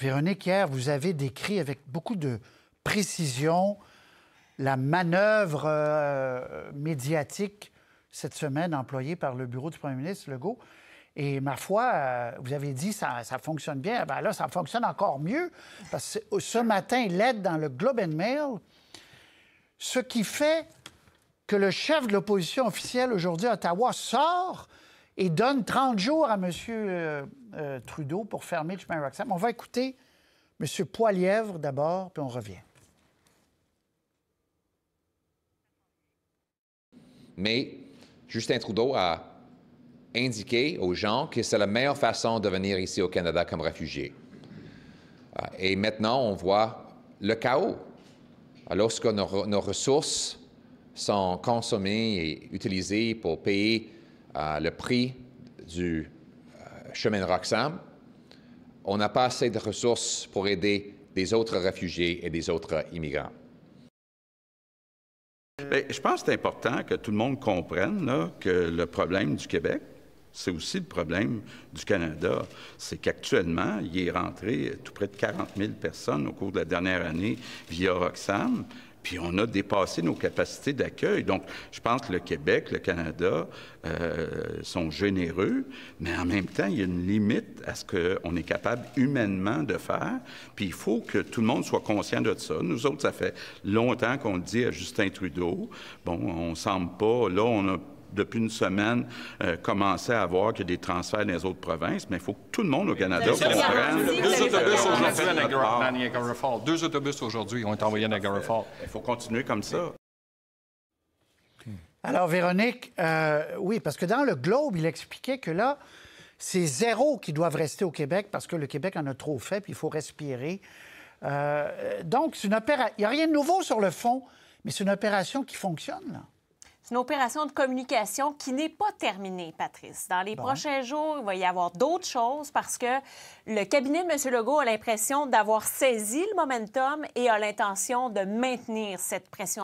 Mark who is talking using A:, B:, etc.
A: Véronique, hier, vous avez décrit avec beaucoup de précision la manœuvre euh, médiatique cette semaine employée par le bureau du premier ministre Legault. Et ma foi, euh, vous avez dit ça, ça fonctionne bien. Ben là, ça fonctionne encore mieux parce que ce matin, l'aide dans le Globe and Mail, ce qui fait que le chef de l'opposition officielle aujourd'hui à Ottawa sort et donne 30 jours à M. Euh, euh, Trudeau pour fermer le chemin Roxham. On va écouter M. Poilièvre d'abord, puis on revient.
B: Mais Justin Trudeau a indiqué aux gens que c'est la meilleure façon de venir ici au Canada comme réfugié. Ah, et maintenant, on voit le chaos. Ah, lorsque nos ressources sont consommées et utilisées pour payer le prix du euh, chemin de Roxham. On n'a pas assez de ressources pour aider des autres réfugiés et des autres immigrants.
C: Ben, je pense que c'est important que tout le monde comprenne que le problème du Québec, c'est aussi le problème du Canada. C'est qu'actuellement, il est rentré tout près de 40 000 personnes au cours de la dernière année via Roxham. Puis on a dépassé nos capacités d'accueil. Donc, je pense que le Québec, le Canada euh, sont généreux, mais en même temps, il y a une limite à ce qu'on est capable humainement de faire. Puis il faut que tout le monde soit conscient de ça. Nous autres, ça fait longtemps qu'on dit à Justin Trudeau, bon, on semble pas, là, on a depuis une semaine, euh, commençait à voir qu'il y a des transferts dans les autres provinces, mais il faut que tout le monde au Canada comprenne. Deux autobus aujourd'hui à Deux autobus aujourd'hui ont été envoyés à Niagara Falls. Il faut continuer comme ça.
A: Alors, Véronique, euh, oui, parce que dans le Globe, il expliquait que là, c'est zéro qui doivent rester au Québec parce que le Québec en a trop fait, puis il faut respirer. Euh, donc, c'est une Il n'y a rien de nouveau sur le fond, mais c'est une opération qui fonctionne, là
B: une opération de communication qui n'est pas terminée, Patrice. Dans les prochains jours, il va y avoir d'autres choses parce que le cabinet de M. Legault a l'impression d'avoir saisi le momentum et a l'intention de maintenir cette pression